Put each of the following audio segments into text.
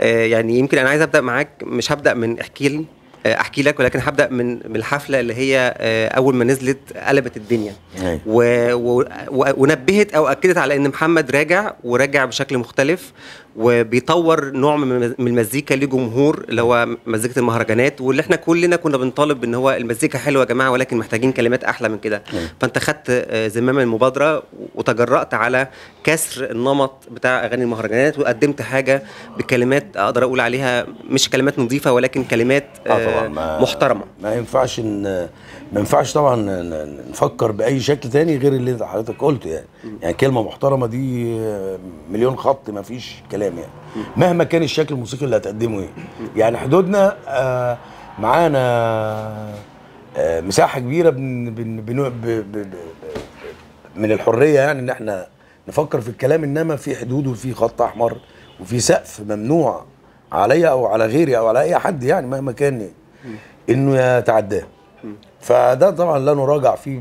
آه، يعني يمكن انا عايز ابدا معاك مش هبدا من احكي لي آه، احكي لك ولكن هبدا من الحفله اللي هي آه، اول ما نزلت قلبت الدنيا أيوة. و... و... ونبهت او اكدت على ان محمد راجع وراجع بشكل مختلف وبيطور نوع من المزيكا لجمهور اللي هو مزيكه المهرجانات واللي احنا كلنا كنا بنطالب ان هو المزيكا حلوه يا جماعه ولكن محتاجين كلمات احلى من كده أيوة. فانت خدت آه، زمام المبادره وتجرأت على كسر النمط بتاع اغاني المهرجانات وقدمت حاجه بكلمات اقدر اقول عليها مش كلمات نظيفه ولكن كلمات آه آه، ما محترمه ما ينفعش ان ما ينفعش طبعا نفكر باي شكل تاني غير اللي حضرتك قلته يعني يعني كلمه محترمه دي آه، مليون خط ما فيش كلام يعني مهما كان الشكل الموسيقي اللي هتقدمه ايه يعني حدودنا آه، معانا مساحه كبيره بن بن بن بن من الحريه يعني ان احنا نفكر في الكلام انما في حدود وفي خط احمر وفي سقف ممنوع عليا او على غيري او على اي حد يعني مهما كان انه يتعداه فده طبعا لا نراجع فيه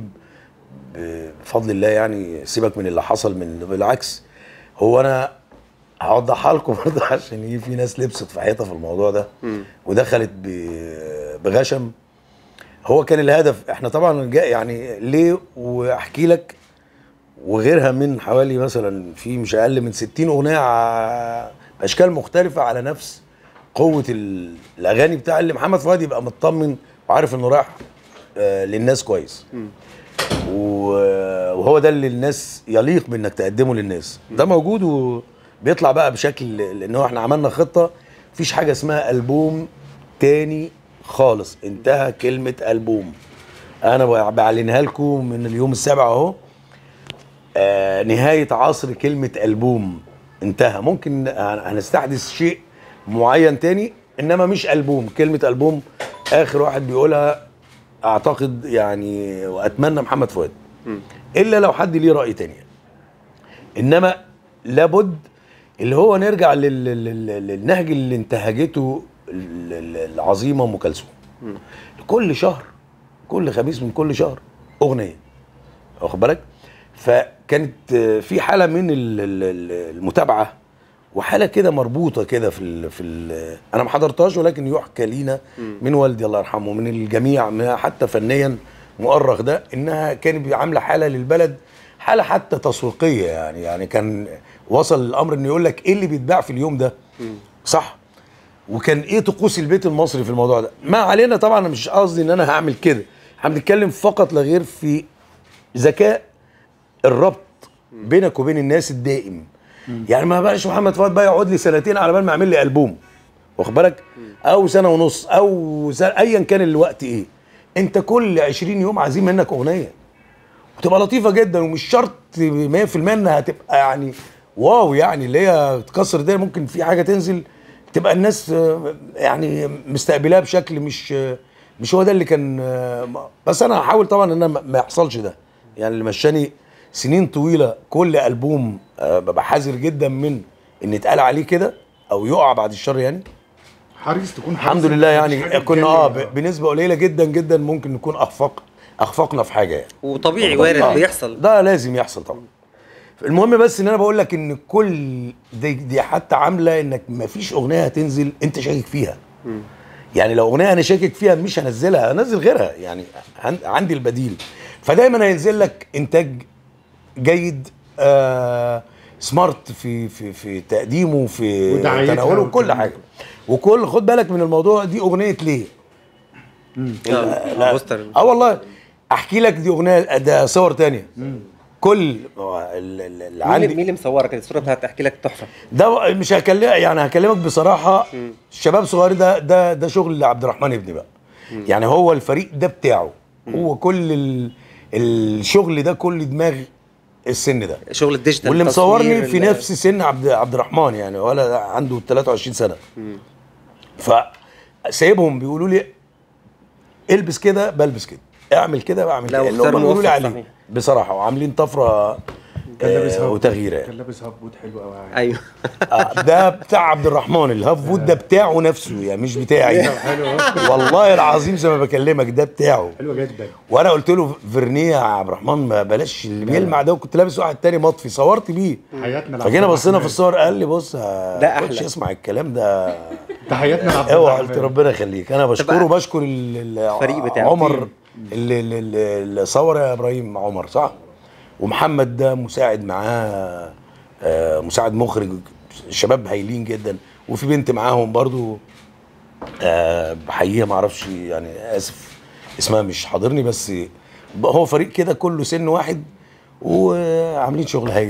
بفضل الله يعني سيبك من اللي حصل من بالعكس هو انا هوضحها لكم برضه عشان إيه، في ناس لبست في حيطه في الموضوع ده ودخلت بغشم هو كان الهدف احنا طبعا يعني ليه واحكي لك وغيرها من حوالي مثلا في مش اقل من 60 اغنيه باشكال مختلفه على نفس قوه الاغاني بتاع اللي محمد فؤاد يبقى مطمن وعارف انه رايح آه، للناس كويس وهو ده اللي الناس يليق بانك تقدمه للناس ده موجود وبيطلع بقى بشكل لان احنا عملنا خطه مفيش حاجه اسمها البوم تاني خالص انتهى كلمه البوم انا بعلنها لكم من اليوم السابع اهو آه، نهايه عصر كلمه البوم انتهى ممكن هنستحدث شيء معين تاني انما مش البوم كلمه البوم اخر واحد بيقولها اعتقد يعني واتمنى محمد فؤاد الا لو حد ليه راي تاني انما لابد اللي هو نرجع للنهج اللي انتهجته العظيمه ام كلثوم كل شهر كل خميس من كل شهر اغنيه واخد بالك فكانت في حاله من المتابعه وحاله كده مربوطه كده في الـ في الـ انا ما حضرتهاش ولكن يحكى لينا من والدي الله يرحمه من الجميع حتى فنيا مؤرخ ده انها كانت عامله حاله للبلد حاله حتى تسويقيه يعني يعني كان وصل الامر انه يقول لك ايه اللي بيتباع في اليوم ده صح وكان ايه طقوس البيت المصري في الموضوع ده ما علينا طبعا انا مش قصدي ان انا هعمل كده احنا بنتكلم فقط لا غير في ذكاء الربط بينك وبين الناس الدائم يعني ما بقاش محمد فؤاد بقى يقعد لي سنتين على بال ما يعمل لي البوم واخد بالك او سنه ونص او سنة ايا كان الوقت ايه انت كل 20 يوم عايزين منك اغنيه وتبقى لطيفه جدا ومش شرط 100% انها هتبقى يعني واو يعني اللي هي تكسر ده ممكن في حاجه تنزل تبقى الناس يعني مستقبلاها بشكل مش مش هو ده اللي كان بس انا هحاول طبعا ان ما يحصلش ده يعني اللي مشاني سنين طويله كل البوم آه، ببقى حذر جدا من ان يتقال عليه كده او يقع بعد الشر يعني حريص تكون حريص الحمد لله يعني كنا اه بنسبه قليله جدا جدا ممكن نكون اخفق اخفقنا في حاجه يعني وطبيعي وارد آه. بيحصل ده لازم يحصل طبعا المهم بس ان انا بقول لك ان كل دي, دي حتى عامله انك ما فيش اغنيه هتنزل انت شاكك فيها م. يعني لو اغنيه انا شاكك فيها مش هنزلها هنزل غيرها يعني عندي البديل فدايما هينزل لك انتاج جيد آه سمارت في في في تقديمه في تناوله كل حاجه وكل خد بالك من الموضوع دي اغنيه ليه لا اه والله احكي لك دي اغنيه ده صور تانية مم. كل اللي عندي مين اللي مصورك الصوره بتاعت تحكي لك تحفه ده مش هكلم يعني هكلمك بصراحه مم. الشباب صغير ده ده ده شغل عبد الرحمن ابني بقى مم. يعني هو الفريق ده بتاعه هو كل الشغل ده كل دماغ السن ده شغل الديجيتال واللي مصورني في نفس سن عبد عبد الرحمن يعني ولا عنده 23 سنه فسايبهم بيقولوا لي البس كده بلبس كده اعمل كده بعمل كده اللي هم بيقولوا لي عليه بصراحه وعاملين طفره كان لابس آه، هاف وتغييرات كان لابس هاف بوت حلو قوي ايوه آه ده بتاع عبد الرحمن الهاف بوت ده آه. بتاعه نفسه يعني مش بتاعي والله العظيم زي ما بكلمك ده بتاعه حلو جدا وانا قلت له فيرنيه يا عبد الرحمن ما بلاش اللي بيلمع ده وكنت لابس واحد تاني مطفي صورت بيه حياتنا فجينا بصينا في الصور قال لي بص ده احلى مش اسمع الكلام ده تحياتنا لعبد اوعى قلت ربنا يخليك انا بشكره بشكر الفريق بتاعه عمر اللي صور يا ابراهيم عمر صح؟ ومحمد ده مساعد معاه آه، مساعد مخرج شباب هايلين جدا وفي بنت معاهم برضو آه، بحقيقه ما اعرفش يعني اسف اسمها مش حاضرني بس هو فريق كده كله سن واحد وعاملين شغل هايل